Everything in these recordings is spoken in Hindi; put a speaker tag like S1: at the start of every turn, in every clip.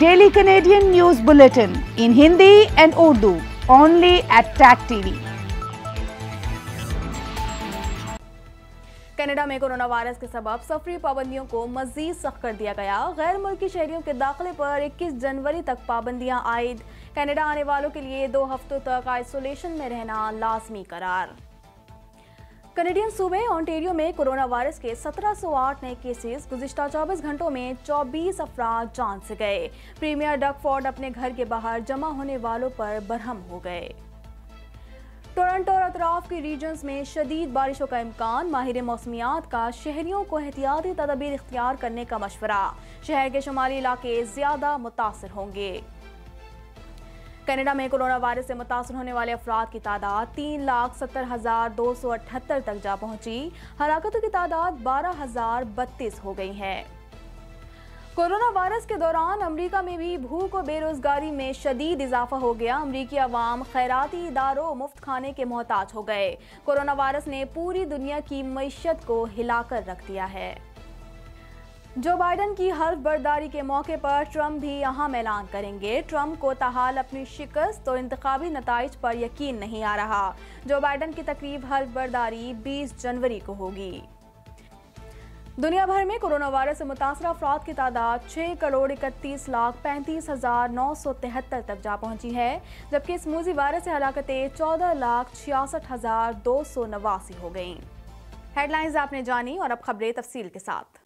S1: daily Canadian news bulletin in Hindi and Urdu only at tag TV Canada में कोरोना वायरस के सबब सफरी पाबंदियों को मजीद सख्त कर दिया गया गैर मुल्की शहरियों के दाखिले पर 21 जनवरी तक पाबंदियां आयद कनाडा आने वालों के लिए दो हफ्तों तक आइसोलेशन में रहना लाजमी करार कनेडियन सूबे ऑन्टेरियो में कोरोना वायरस के 1708 नए केसेस गुजश्ता 24 घंटों में 24 अफराद जान से गए प्रीमियर डकफोर्ड अपने घर के बाहर जमा होने वालों पर बरहम हो गए टोरंटो और अतराफ के रीजन्स में शदीद बारिशों का इम्कान माहिर मौसमियात का शहरियों को एहतियाती तदबीर इख्तियार करने का मशवरा शहर के शुमाली इलाके ज्यादा मुतासर होंगे कनाडा में कोरोना वायरस से मुतासर होने वाले अफराद की तादाद तीन लाख सत्तर हज़ार दो सौ अठहत्तर तक जा पहुंची हलाकतों की तादाद बारह हज़ार बत्तीस हो गई है कोरोना वायरस के दौरान अमरीका में भी भूख और बेरोजगारी में शदीद इजाफा हो गया अमरीकी अवाम खैराती इदारों मुफ्त खाने के मोहताज हो गए कोरोना वायरस ने पूरी दुनिया की मीशत को हिलाकर रख दिया है जो बाइडन की हल्फ बर्दारी के मौके पर ट्रंप भी यहां ऐलान करेंगे ट्रंप को तहाल अपनी शिकस्त और इंतबी नतज पर यकीन नहीं आ रहा जो बाइडन की तकरीब हल्फ बर्दारी 20 जनवरी को होगी दुनिया भर में कोरोना वायरस से मुतासर अफराद की तादाद छः करोड़ इकतीस लाख पैंतीस हज़ार नौ सौ तिहत्तर तक जा पहुंची है जबकि इस मूजी वायरस से हलाकतें चौदह लाख छियासठ हज़ार दो सौ नवासी हो गई हेडलाइंस आपने जानी और अब खबरें तफसील के साथ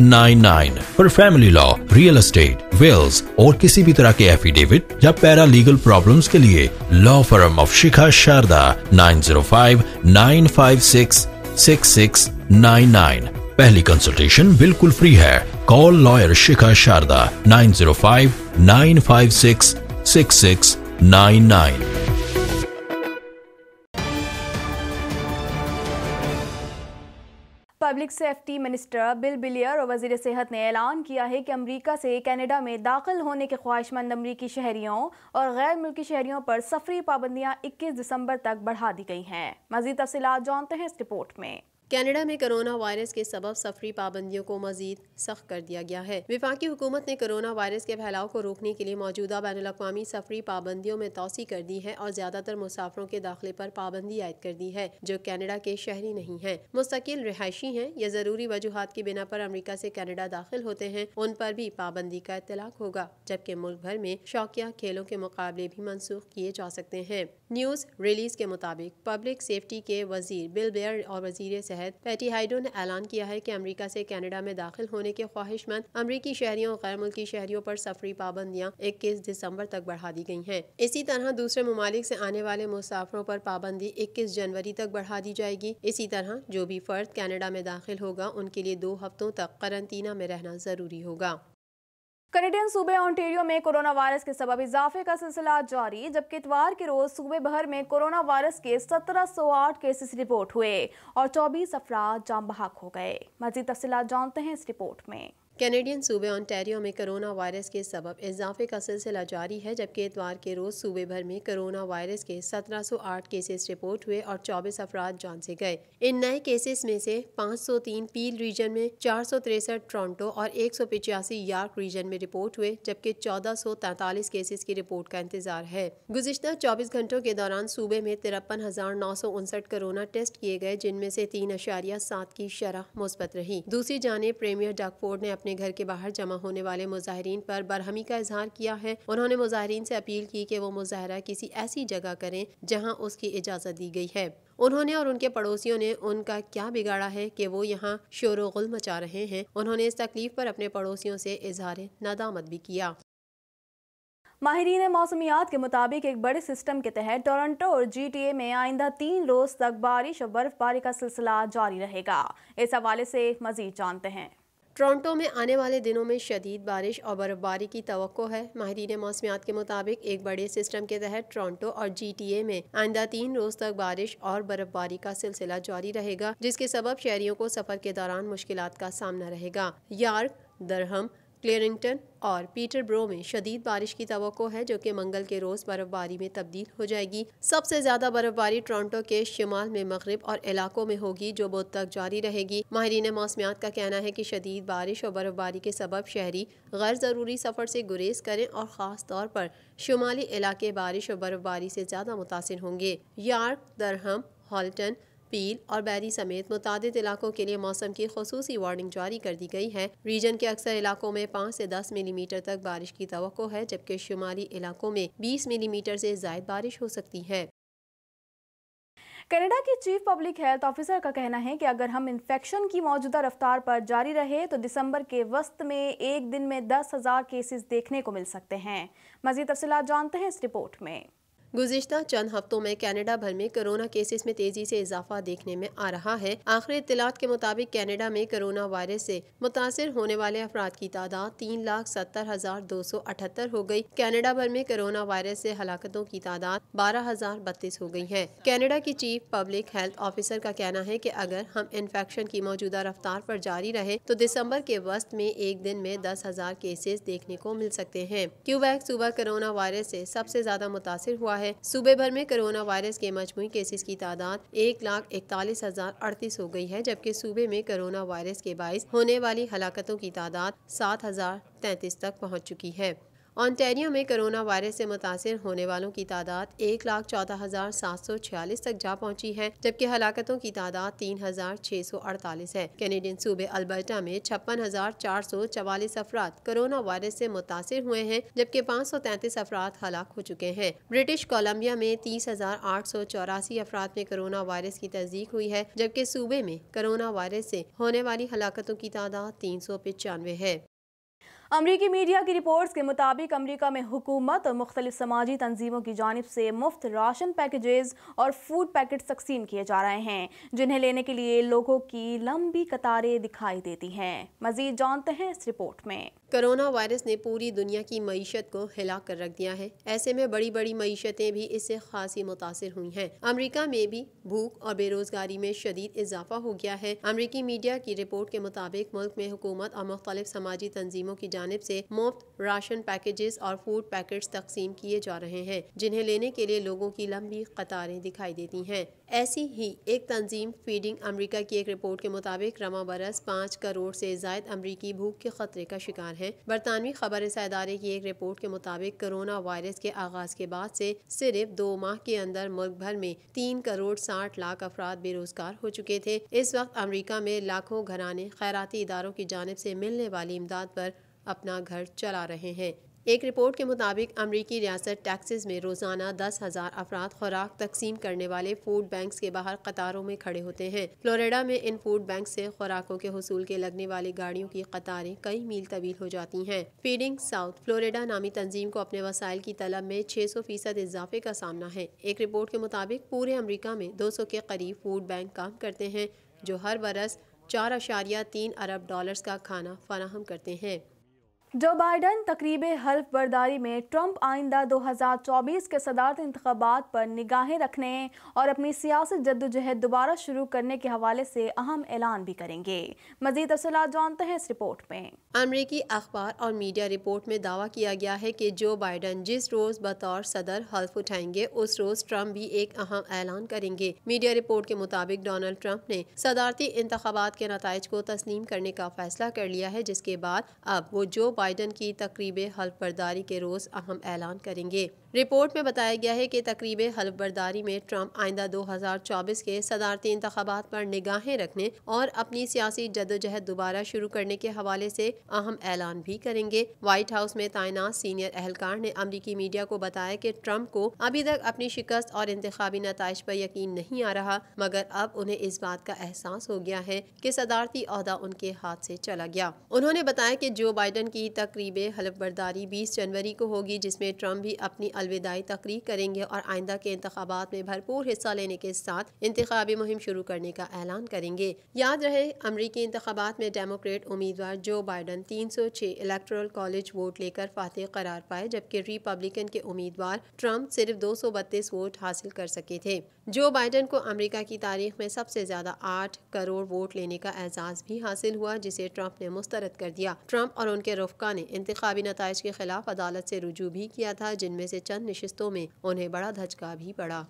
S1: for family law real estate wills और किसी भी तरह के एफिडेविट या पैरा लीगल प्रॉब्लम्स के लिए law firm of Shikha Sharda 9059566699 पहली कंसल्टेशन बिल्कुल फ्री है call lawyer Shikha Sharda 9059566699 public safety minister Bill Blair और वजीर सेहत ने ऐलान किया है कि अमेरिका से कनाडा में दाखिल होने के ख्वाहिशमंद अमरीकी शहरियों और गैर मुल्की शहरियों पर सफरी पाबंदियां 21 दिसंबर तक बढ़ा दी गई हैं मजीद तफसी जानते हैं इस रिपोर्ट में
S2: कनाडा में कोरोना वायरस के सबब सफरी पाबंदियों को मजीद सख्त कर दिया गया है विफाकी हुकूमत ने कोरोना वायरस के फैलाव को रोकने के लिए मौजूदा बैन अवी सफरी पाबंदियों में तोसी कर दी है और ज्यादातर मुसाफरों के दाखिले पर पाबंदी आयद कर दी है जो कैनेडा के शहरी नहीं है मुस्तकिल रिहायशी है या जरूरी वजूहत की बिना पर अमरीका से कैनेडा दाखिल होते हैं उन पर भी पाबंदी का इतलाक होगा जबकि मुल्क भर में शौकिया खेलों के मुकाबले भी मनसूख किए जा सकते हैं न्यूज़ रिलीज़ के मुताबिक पब्लिक सेफ्टी के वजीर बिल बेयर और वजीर सेहत पैटी हाइडो ने ऐलान किया है कि अमेरिका से कनाडा में दाखिल होने के ख्वाहिशमंद अमरीकी शहरियों और गैर मुल्की शहरियों पर सफरी पाबंदियां इक्कीस दिसम्बर तक बढ़ा दी गई हैं इसी तरह दूसरे ममालिक से आने वाले मुसाफरों पर पाबंदी इक्कीस जनवरी तक बढ़ा दी जाएगी इसी तरह जो भी फर्द कैनेडा में दाखिल होगा उनके लिए दो हफ्तों तक करंतना में रहना जरूरी होगा
S1: कनेडियन सूबे ऑन्टेरियो में कोरोना वायरस के सबब इजाफे का सिलसिला जारी जबकि इतवार के रोज सूबे भर में कोरोना वायरस के 1708 केसेस रिपोर्ट हुए और 24 अफराद जाम बहाक हो गए मजीद तफसी जानते हैं इस
S2: रिपोर्ट में कैनेडियन सूबे ऑन्टेरियो में कोरोना वायरस के सबब इजाफे का सिलसिला जारी है जबकि इतवार के रोज़ सूबे भर में कोरोना वायरस के 1708 केसेस रिपोर्ट हुए और 24 अफराद जान से गए इन नए केसेस में से 503 पील रीजन में चार टोरंटो और एक यार्क रीजन में रिपोर्ट हुए जबकि 1443 केसेस की रिपोर्ट का इंतजार है गुजशत चौबीस घंटों के दौरान सूबे में तिरपन कोरोना टेस्ट किए गए जिनमें से तीन की शरह मुस्बत रही दूसरी जानब प्रेमियर डाकफोर्ड ने अपने अपने घर के बाहर जमा होने वाले मुजाहरीन पर बरहमी का इजहार किया है उन्होंने मुजाहरीन से अपील की कि वो मुजाहरा किसी ऐसी जगह करें जहां उसकी इजाज़त दी गई है उन्होंने और उनके पड़ोसियों ने उनका क्या बिगाड़ा है कि वो यहाँ शोर गुल मचा रहे हैं उन्होंने इस तकलीफ पर अपने पड़ोसियों से इजहार नदामत भी किया
S1: माहरीन मौसमियात के मुताबिक एक बड़े सिस्टम के तहत टोरंटो और जीटीए में आइंदा तीन रोज तक बारिश और बर्फबारी का सिलसिला जारी रहेगा इस हवाले से मजीद जानते हैं
S2: टोरंटो में आने वाले दिनों में शदीद बारिश और बर्फबारी की तो है माहरीन मौसमियात के मुताबिक एक बड़े सिस्टम के तहत टोरंटो और जी टी ए में आइंदा तीन रोज तक बारिश और बर्फबारी का सिलसिला जारी रहेगा जिसके सबब शहरियों को सफर के दौरान मुश्किल का सामना रहेगा यार्क दरहम क्लियरिंगटन और पीटरब्रो में शदीद बारिश की तो है जो कि मंगल के रोज़ बर्फबारी में तब्दील हो जाएगी सबसे ज़्यादा बर्फबारी टोरंटो के शिमाल में मगरब और इलाकों में होगी जो बुध तक जारी रहेगी माहरीन मौसमियात का कहना है कि शदीद बारिश और बर्फबारी के सबब शहरी गैर ज़रूरी सफ़र से गुरेज करें और ख़ास तौर पर शुमाली इलाके बारिश और बर्फबारी से ज़्यादा मुतासर होंगे यार्क दरहम हॉल्टन पील और बैरी समेत मुतद इलाकों के लिए मौसम की खसूसी वार्निंग जारी कर दी गई है रीजन के अक्सर इलाकों में पाँच से दस मिलीमीटर तक बारिश की तो है जबकि शुमाली
S1: इलाकों में बीस मिलीमीटर से जायद बारिश हो सकती है कनाडा के चीफ पब्लिक हेल्थ ऑफिसर का कहना है कि अगर हम इन्फेक्शन की मौजूदा रफ्तार पर जारी रहे तो दिसंबर के वस्त में एक दिन में दस हज़ार केसेस देखने को मिल सकते हैं मजीद तफसलत जानते हैं इस रिपोर्ट में गुजशत चंद हफ्तों में कनाडा भर में कोरोना केसेस में तेजी
S2: से इजाफा देखने में आ रहा है आखिरी इतलात के मुताबिक कनाडा में कोरोना वायरस से मुतासर होने वाले अफराद की तादाद तीन लाख सत्तर हजार दो सौ अठहत्तर हो गयी कैनेडा भर में कोरोना वायरस से हलाकतों की तादाद बारह हजार बत्तीस हो गयी है कैनेडा की चीफ पब्लिक हेल्थ ऑफिसर का कहना है की अगर हम इन्फेक्शन की मौजूदा रफ्तार आरोप जारी रहे तो दिसम्बर के वस्त में एक दिन में दस हजार केसेज देखने को मिल सकते हैं क्यूबैक सुबह कोरोना वायरस ऐसी सबसे ज्यादा मुतासर हुआ है सूबे भर में कोरोना वायरस के मजमू केसेस की तादाद एक लाख इकतालीस हजार अड़तीस हो गई है जबकि सूबे में कोरोना वायरस के बायस होने वाली हलाकतों की तादाद सात हजार तैतीस तक पहुँच चुकी है ऑनटेरियो में कोरोना वायरस से मुतासर होने वालों की तादाद एक लाख चौदह हज़ार सात सौ छियालीस तक जा पहुंची है जबकि हलाकतों की तादाद तीन हज़ार छह सौ अड़तालीस है कैनेडियन सूबे अल्बर्टा में छप्पन हज़ार चार सौ चवालीस अफराद कोरोना वायरस से मुतासर हुए हैं जबकि पाँच सौ तैंतीस अफराद हलाक हो चुके हैं ब्रिटिश कोलम्बिया में तीस हज़ार आठ सौ चौरासी अफराद में कोरोना वायरस की तस्दीक हुई है जबकि सूबे में कोरोना वायरस से होने वाली हलाकतों की तादाद तीन
S1: सौ पचानवे है अमरीकी मीडिया की रिपोर्ट्स के मुताबिक अमरीका में हुकूमत और मुख्तलिफ समाजी तंजीमों की जानब से मुफ्त राशन पैकेजेस और फूड पैकेट तकसीम किए जा रहे हैं जिन्हें लेने के लिए लोगों की लंबी कतारें दिखाई देती हैं मजीद
S2: जानते हैं इस रिपोर्ट में कोरोना वायरस ने पूरी दुनिया की मीशत को हिला कर रख दिया है ऐसे में बड़ी बड़ी मीशतें भी इससे खासी मुतासर हुई हैं अमेरिका में भी भूख और बेरोजगारी में शदीद इजाफा हो गया है अमरीकी मीडिया की रिपोर्ट के मुताबिक मुल्क में हुकूमत और मुख्तलिफ समाजी तंजीमों की जानब से मुफ्त राशन पैकेजेस और फूड पैकेट्स तकसीम किए जा रहे हैं जिन्हें लेने के लिए लोगों की लंबी कतारें दिखाई देती हैं ऐसी ही एक तंजीम फीडिंग अमेरिका की एक रिपोर्ट के मुताबिक रमा बरस पाँच करोड़ से जायद अमरीकी भूख के खतरे का शिकार है बरतानवी खबर अदारे की एक रिपोर्ट के मुताबिक कोरोना वायरस के आगाज के बाद से सिर्फ दो माह के अंदर मुल्क भर में तीन करोड़ साठ लाख अफराद बेरोजगार हो चुके थे इस वक्त अमरीका में लाखों घराने खैराती इदारों की जानब से मिलने वाली इमदाद पर अपना घर चला रहे हैं एक रिपोर्ट के मुताबिक अमरीकी रियासत टैक्सेस में रोज़ाना दस हज़ार अफराद खुराक तकसीम करने वाले फूड बैंक के बाहर कतारों में खड़े होते हैं फ्लोरिडा में इन फूड बैंक से खुराकों के हसूल के लगने वाली गाड़ियों की कतारें कई मील तवील हो जाती हैं फीडिंग साउथ फ्लोरिडा नामी तंजीम को अपने वसाइल की तलब में छः सौ फीसद इजाफे का सामना है एक रिपोर्ट के मुताबिक पूरे अमरीका में दो सौ के करीब फूड बैंक काम करते हैं जो हर बरस चार अशारिया तीन अरब डॉलर का खाना फराहम करते हैं
S1: जो बाइडन तकरीब हल्फ बर्दारी में ट्रंप आइंदा 2024 के सदारत इंतबात पर निगाहें रखने और अपनी सियासत जद्दोजहद दोबारा शुरू करने के हवाले से अहम ऐलान भी करेंगे मजीद असला जानते हैं इस रिपोर्ट में अमरीकी
S2: अखबार और मीडिया रिपोर्ट में दावा किया गया है कि जो बाइडन जिस रोज बतौर सदर हल्फ उठाएंगे उस रोज ट्रंप भी एक अहम ऐलान करेंगे मीडिया रिपोर्ट के मुताबिक डोनाल्ड ट्रंप ने सदारती इंतबात के नतज को तस्लीम करने का फैसला कर लिया है जिसके बाद अब वो जो बाइडन की तकरीब हल्फबरदारी के रोज़ अहम ऐलान करेंगे रिपोर्ट में बताया गया है कि तकरीब हल्फबर्दारी में ट्रंप आइंदा 2024 के सदारती इंतबात पर निगाहें रखने और अपनी सियासी जदोजहद दोबारा शुरू करने के हवाले से अहम ऐलान भी करेंगे व्हाइट हाउस में तैनात सीनियर एहलकार ने अमरीकी मीडिया को बताया कि ट्रंप को अभी तक अपनी शिकस्त और इंतबी नतज पर यकीन नहीं आ रहा मगर अब उन्हें इस बात का एहसास हो गया है कि सदारती अहदा उनके हाथ से चला गया उन्होंने बताया कि जो बाइडन की तकरीब हल्फबर्दारी बीस जनवरी को होगी जिसमें ट्रंप भी अपनी अलविदाई तकरीर करेंगे और आइंदा के इंतबात में भरपूर हिस्सा लेने के साथ इंतबी मुहिम शुरू करने का ऐलान करेंगे याद रहे अमरीकी इंतबात में डेमोक्रेट उम्मीदवार जो बाइडन तीन सौ छः इलेक्ट्रल कॉलेज वोट लेकर फातह करार पाए जबकि रिपब्लिकन के उम्मीदवार ट्रंप सिर्फ दो सौ बत्तीस वोट हासिल कर सके थे जो बाइडन को अमरीका की तारीख में सबसे ज़्यादा आठ करोड़ वोट लेने का एजाज़ भी हासिल हुआ जिसे ट्रंप ने मुस्तरद कर दिया ट्रंप और उनके रुफका ने इंतबी नतज के खिलाफ अदालत से रुजू भी किया था जिनमें से चंद नशस्तों में उन्हें बड़ा धचका भी पड़ा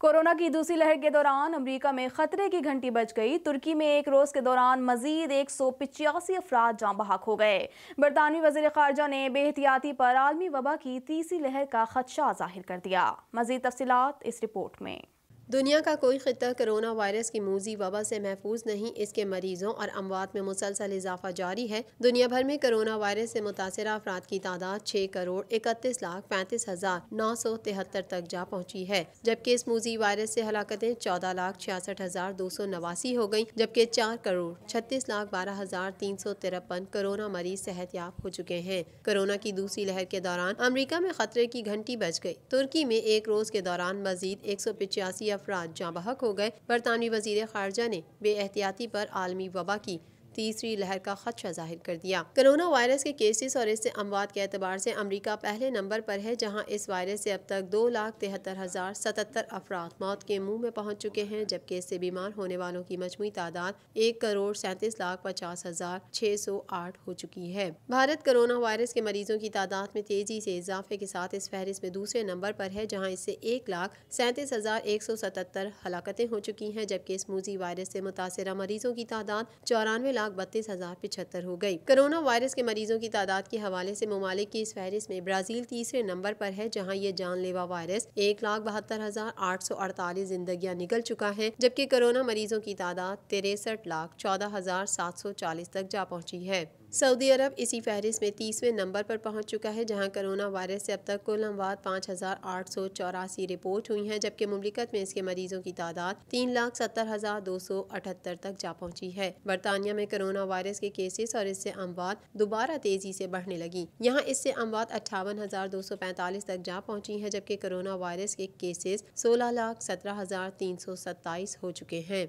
S1: कोरोना की दूसरी लहर के दौरान अमेरिका में खतरे की घंटी बज गई तुर्की में एक रोज के दौरान मजीद एक सौ पिचासी अफराद जाँ बहाक हो गए बरतानवी वजीर खारजा ने बेहतियाती पर आलमी वबा की तीसरी लहर का खदशा जाहिर कर दिया मजीद तफसी इस रिपोर्ट में
S2: दुनिया का कोई खत्ता कोरोना वायरस की मूजी वबा से महफूज नहीं इसके मरीजों और अमवात में मुसलसल इजाफा जारी है दुनिया भर में कोरोना वायरस से मुतासर अफराद की तादाद छः करोड़ इकतीस लाख पैंतीस हजार नौ सौ तिहत्तर तक जा पहुँची है जबकि इस मूजी वायरस से हलाकतें चौदह लाख छियासठ हजार दो सौ नवासी हो गयी जबकि चार करोड़ छत्तीस लाख बारह हजार तीन सौ तिरपन कोरोना मरीज सेहत याब हो चुके हैं कोरोना की दूसरी लहर के दौरान अमरीका में खतरे की घंटी बच गयी तुर्की में एक रोज के दौरान मजीद एक सौ पिचासी अफराद जाँ बहक हो गए बरतानवी वजीर खारजा ने बे एहतियाती पर आलमी वबा की तीसरी लहर का खदशा जाहिर कर दिया कोरोना वायरस के केसेस और इससे अमवात के अतबार से अमरीका पहले नंबर पर है जहाँ इस वायरस से अब तक दो लाख तिहत्तर हज़ार सतहत्तर अफराद मौत के मुंह में पहुँच चुके हैं जबकि इससे बीमार होने वालों की मजमू तादाद एक करोड़ सैंतीस लाख पचास हज़ार छह सौ आठ हो चुकी है भारत कोरोना वायरस के मरीजों की तादाद में तेजी से इजाफे के साथ इस फहरिस्त में दूसरे नंबर पर है जहाँ इससे एक लाख सैंतीस हज़ार एक सौ सतहत्तर हलाकतें हो चुकी हैं जबकि इस मूजी वायरस से मुतासर मरीजों की तादाद चौरानवे लाख बत्तीस हज़ार पिछहत्तर हो गई कोरोना वायरस के मरीजों की तादाद के हवाले से ममालिक की इस फहरिस्त में ब्राज़ील तीसरे नंबर पर है जहाँ ये जानलेवा वायरस एक लाख बहत्तर हज़ार आठ सौ अड़तालीस जिंदगी निकल चुका है जबकि कोरोना मरीजों की तादाद तिरसठ लाख चौदह हजार सात सौ चालीस तक जा पहुँची है सऊदी अरब इसी फहरिस्त में तीसवें नंबर पर पहुंच चुका है जहां कोरोना वायरस से अब तक कुल अमवात पाँच हज़ार आठ सौ चौरासी रिपोर्ट हुई हैं जबकि मुमलिकत में इसके मरीजों की तादाद तीन लाख सत्तर हज़ार दो सौ अठहत्तर तक जा पहुंची है बरतानिया में कोरोना वायरस के केसेस और इससे अमवात दोबारा तेजी से बढ़ने लगी यहाँ इससे अमवात अट्ठावन हज़ार दो सौ पैंतालीस तक जा पहुँची है जबकि कोरोना वायरस के केसेस सोलह लाख सत्रह हज़ार तीन सौ सत्ताईस हो चुके हैं